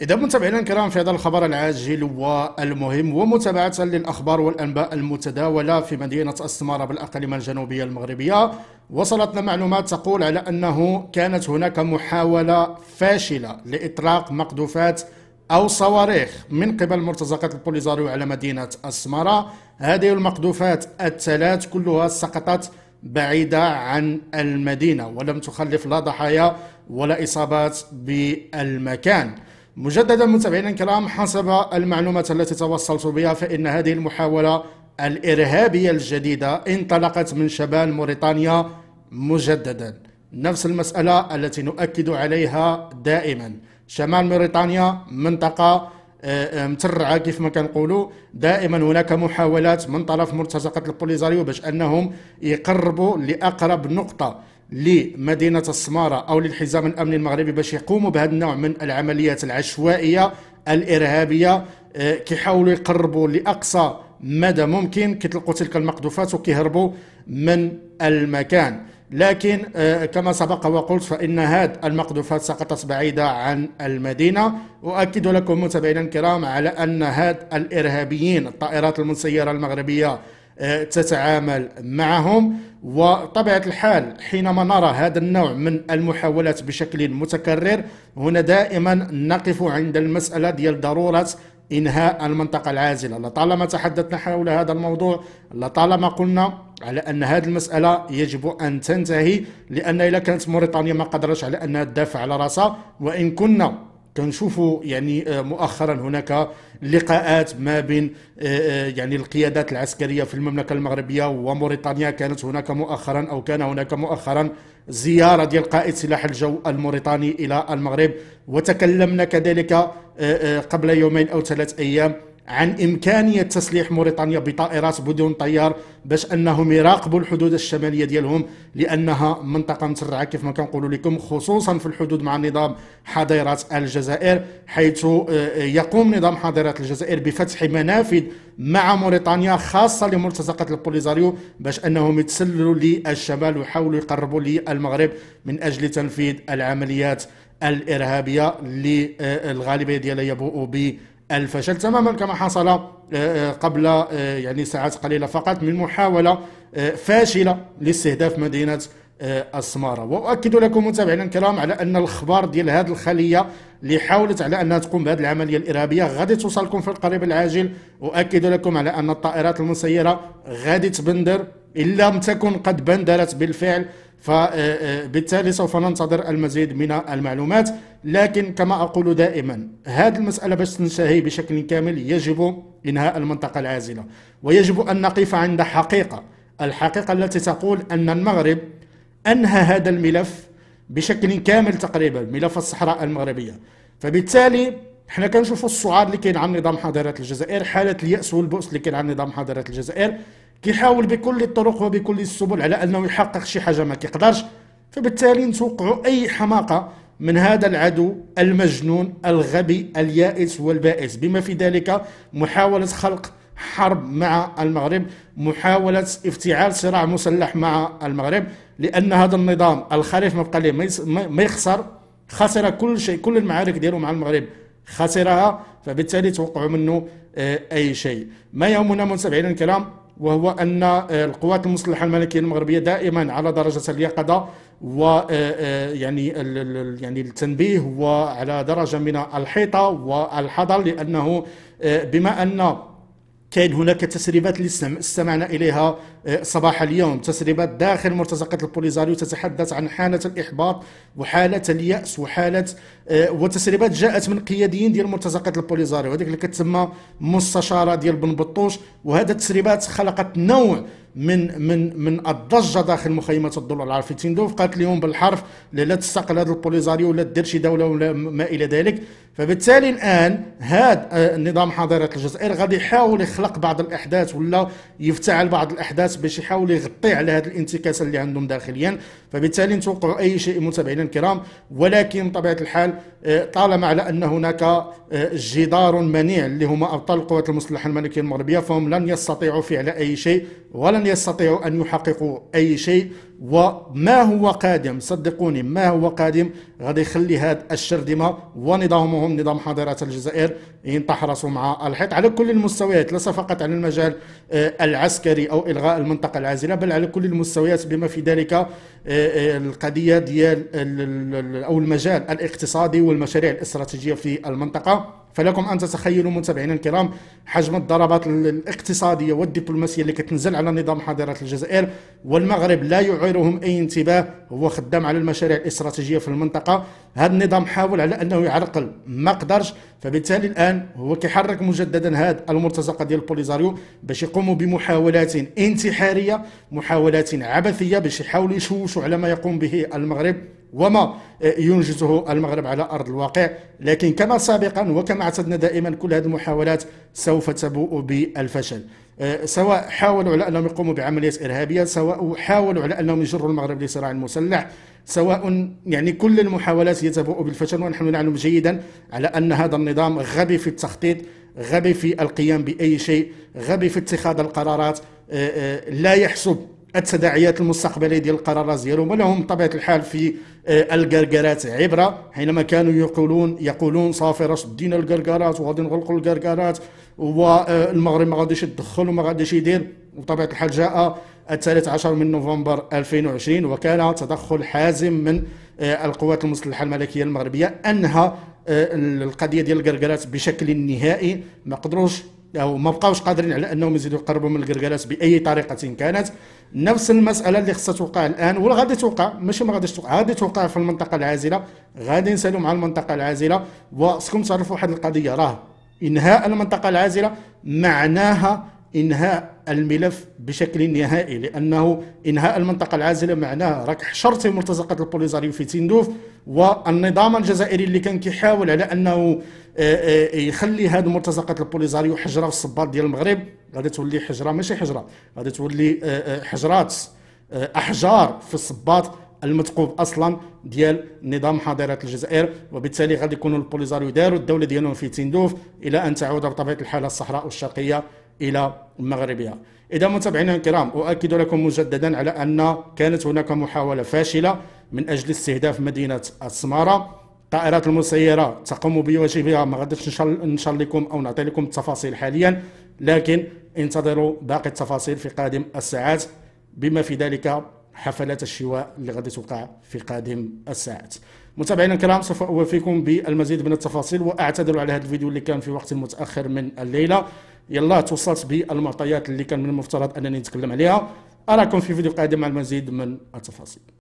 إذا متابعينا الكرام في هذا الخبر العاجل والمهم ومتابعة للأخبار والأنباء المتداولة في مدينة السمارة بالأقاليم الجنوبية المغربية وصلتنا معلومات تقول على أنه كانت هناك محاولة فاشلة لإطلاق مقذوفات أو صواريخ من قبل مرتزقات البوليزاريو على مدينة السمارة هذه المقذوفات الثلاث كلها سقطت بعيدة عن المدينة ولم تخلف لا ضحايا ولا إصابات بالمكان مجددا متابعينا الكرام حسب المعلومات التي توصلت بها فإن هذه المحاولة الإرهابية الجديدة انطلقت من شمال موريتانيا مجددا نفس المسألة التي نؤكد عليها دائما شمال موريتانيا منطقة آه، آه، مترعه كيف ما كنقولوا دائما هناك محاولات من طرف مرتزقه البوليزاريو باش انهم يقربوا لاقرب نقطه لمدينة السمارة أو للحزام الأمني المغربي باش يقوموا بهذا النوع من العمليات العشوائية الإرهابية آه، كيحاولوا يقربوا لأقصى مدى ممكن كيطلقوا تلك المقذوفات وكيهربوا من المكان لكن آه، كما سبق وقلت فإن هذه المقذوفات سقطت بعيدة عن المدينة وأكد لكم متابعينا الكرام على أن هذه الإرهابيين الطائرات المسيرة المغربية تتعامل معهم وطبيعة الحال حينما نرى هذا النوع من المحاولات بشكل متكرر هنا دائما نقف عند المسألة ديال ضرورة إنهاء المنطقة العازلة لطالما تحدثنا حول هذا الموضوع لطالما قلنا على أن هذه المسألة يجب أن تنتهي لأن إذا كانت موريتانيا ما قدرش على أنها تدافع على رأسها وإن كنا كنشوف يعني آه، مؤخرا هناك لقاءات ما بين آه، آه، يعني القيادات العسكريه في المملكه المغربيه وموريتانيا كانت هناك مؤخرا او كان هناك مؤخرا زياره ديال قائد سلاح الجو الموريتاني الى المغرب وتكلمنا كذلك قبل يومين او ثلاث ايام عن إمكانية تسليح موريتانيا بطائرات بدون طيار باش أنهم يراقبوا الحدود الشمالية ديالهم لأنها منطقة مترعة كيف ما كنقولوا لكم خصوصا في الحدود مع نظام حاضرات الجزائر حيث آه، آه، يقوم نظام حاضرات الجزائر بفتح منافذ مع موريتانيا خاصة لملتزقة البوليزاريو باش أنهم يتسللوا للشمال ويحاولوا يقربوا للمغرب من أجل تنفيذ العمليات الإرهابية اللي الغالبية ديالها يبوء الفشل تماما كما حصل آه، آه، قبل آه، يعني ساعات قليلة فقط من محاولة فاشلة لاستهداف مدينة السمارة وأؤكد لكم متابعينا الكرام على أن الأخبار ديال هذه الخلية اللي حاولت على أنها تقوم بهذه العملية الإرهابية غادي توصلكم في القريب العاجل أؤكد لكم على أن الطائرات المسيرة غادي تبندر إن لم تكن قد بندرت بالفعل فبالتالي سوف ننتظر المزيد من المعلومات لكن كما أقول دائما هذه المسألة باش تنتهي بشكل كامل يجب إنهاء المنطقة العازلة ويجب أن نقف عند حقيقة الحقيقة التي تقول أن المغرب أنهى هذا الملف بشكل كامل تقريبا ملف الصحراء المغربية فبالتالي احنا كنشوفوا الصعاد اللي كاين عن نظام حضاره الجزائر حاله الياس والبؤس اللي كاين عن نظام حضاره الجزائر كيحاول بكل الطرق وبكل السبل على انه يحقق شي حاجه ما كيقدرش فبالتالي نتوقعوا اي حماقه من هذا العدو المجنون الغبي اليائس والبائس بما في ذلك محاوله خلق حرب مع المغرب محاولة افتعال صراع مسلح مع المغرب لأن هذا النظام الخريف ما بقى ليه ما يخسر خسر كل شيء كل المعارك ديالو مع المغرب خسرها فبالتالي توقعوا منه آه، أي شيء ما يهمنا متابعينا الكرام وهو أن آه، القوات المسلحة الملكية المغربية دائما على درجة اليقظة و آه، آه، يعني يعني التنبيه وعلى درجة من الحيطة والحذر لأنه بما أن كاين هناك تسريبات اللي استمعنا اليها آه، صباح اليوم تسريبات داخل مرتزقه البوليزاريو تتحدث عن حاله الاحباط وحاله الياس وحاله آه، وتسريبات جاءت من قياديين ديال مرتزقه البوليزاريو هذيك اللي كتسمى مستشاره ديال بن بطوش وهذا التسريبات خلقت نوع من من من الضجه داخل مخيمات الضلوع في تندوف قالت لهم بالحرف لا تستقل هذا البوليزاريو ولا دير شي دوله ولا ما الى ذلك فبالتالي الان هذا آه، نظام حضاره الجزائر غادي يحاول يخلق بعض الاحداث ولا يفتعل بعض الاحداث باش يحاول يغطي على هذه الانتكاسه اللي عندهم داخليا فبالتالي نتوقع اي شيء متابعينا الكرام ولكن بطبيعه الحال آه، طالما على ان هناك آه، جدار منيع اللي هما ابطال القوات المسلحه الملكيه المغربيه فهم لن يستطيعوا فعل اي شيء ولن ولن يستطيعوا أن يحققوا أي شيء وما هو قادم صدقوني ما هو قادم غادي يخلي هاد الشردمه ونظامهم نظام حضارات الجزائر ينتحرصوا مع الحيط على كل المستويات ليس فقط على المجال آه، العسكري او الغاء المنطقه العازله بل على كل المستويات بما في ذلك آه، آه، القضيه ديال او المجال الاقتصادي والمشاريع الاستراتيجيه في المنطقه فلكم ان تتخيلوا متابعينا الكرام حجم الضربات الاقتصاديه والدبلوماسيه اللي كتنزل على نظام حاضره الجزائر والمغرب لا يعيرهم اي انتباه هو خدام على المشاريع الاستراتيجيه في المنطقه هذا النظام حاول على انه يعرقل ما قدرش فبالتالي الان هو كيحرك مجددا هذا المرتزقه ديال البوليزاريو باش يقوموا بمحاولات انتحاريه محاولات عبثيه باش يحاولوا يشوشوا على ما يقوم به المغرب وما آه، ينجزه المغرب على أرض الواقع لكن كما سابقا وكما اعتدنا دائما كل هذه المحاولات سوف تبوء بالفشل آه، سواء حاولوا على أنهم يقوموا بعمليات إرهابية سواء حاولوا على أنهم يجروا المغرب لصراع مسلح سواء يعني كل المحاولات يتبوء بالفشل ونحن نعلم جيدا على أن هذا النظام غبي في التخطيط غبي في القيام بأي شيء غبي في اتخاذ القرارات آه، لا يحسب التداعيات المستقبليه ديال القرارات ديالهم ولهم بطبيعه الحال في آه، الكركرات عبره حينما كانوا يقولون يقولون صافي راه شدينا الكركرات وغادي نغلقوا الكركرات والمغرب آه، ما غاديش يتدخل وما غاديش يدير وطبيعه الحال جاء الثالث عشر من نوفمبر 2020 وكان تدخل حازم من آه، القوات المسلحه الملكيه المغربيه انهى القضيه ديال الكركرات بشكل نهائي ما قدروش او ما بقاوش قادرين على انهم يزيدوا يقربوا من القرقلات باي طريقه كانت نفس المساله اللي خصها توقع الان ولا غادي توقع ماشي ما غاديش توقع غادي توقع في المنطقه العازله غادي نسالوا مع المنطقه العازله وخصكم تعرفوا واحد القضيه راه انهاء المنطقه العازله معناها انهاء الملف بشكل نهائي لانه انهاء المنطقه العازله معناه راك حشرتي مرتزقه البوليزاريو في تندوف والنظام الجزائري اللي كان كيحاول على انه آه، آه، يخلي هاد مرتزقه البوليزاريو حجره في الصباط ديال المغرب غادي تولي حجره ماشي حجره غادي تولي آه، حجرات احجار في الصباط المثقوب اصلا ديال نظام حاضرات الجزائر وبالتالي غادي يكونوا البوليزاريو داروا الدوله ديالهم في تندوف الى ان تعود بطبيعه الحال الصحراء الشرقيه الى مغربها اذا متابعينا الكرام اؤكد لكم مجددا على ان كانت هناك محاوله فاشله من اجل استهداف مدينه السماره الطائرات المسيره تقوم بواجبها ما غاديش نشر لكم او نعطي لكم التفاصيل حاليا لكن انتظروا باقي التفاصيل في قادم الساعات بما في ذلك حفلات الشواء اللي غادي توقع في قادم الساعات متابعينا الكرام سوف اوفيكم بالمزيد من التفاصيل واعتذر على هذا الفيديو اللي كان في وقت متاخر من الليله يلا توصلت بالمعطيات اللي كان من المفترض انني نتكلم عليها اراكم في فيديو قادم مع المزيد من التفاصيل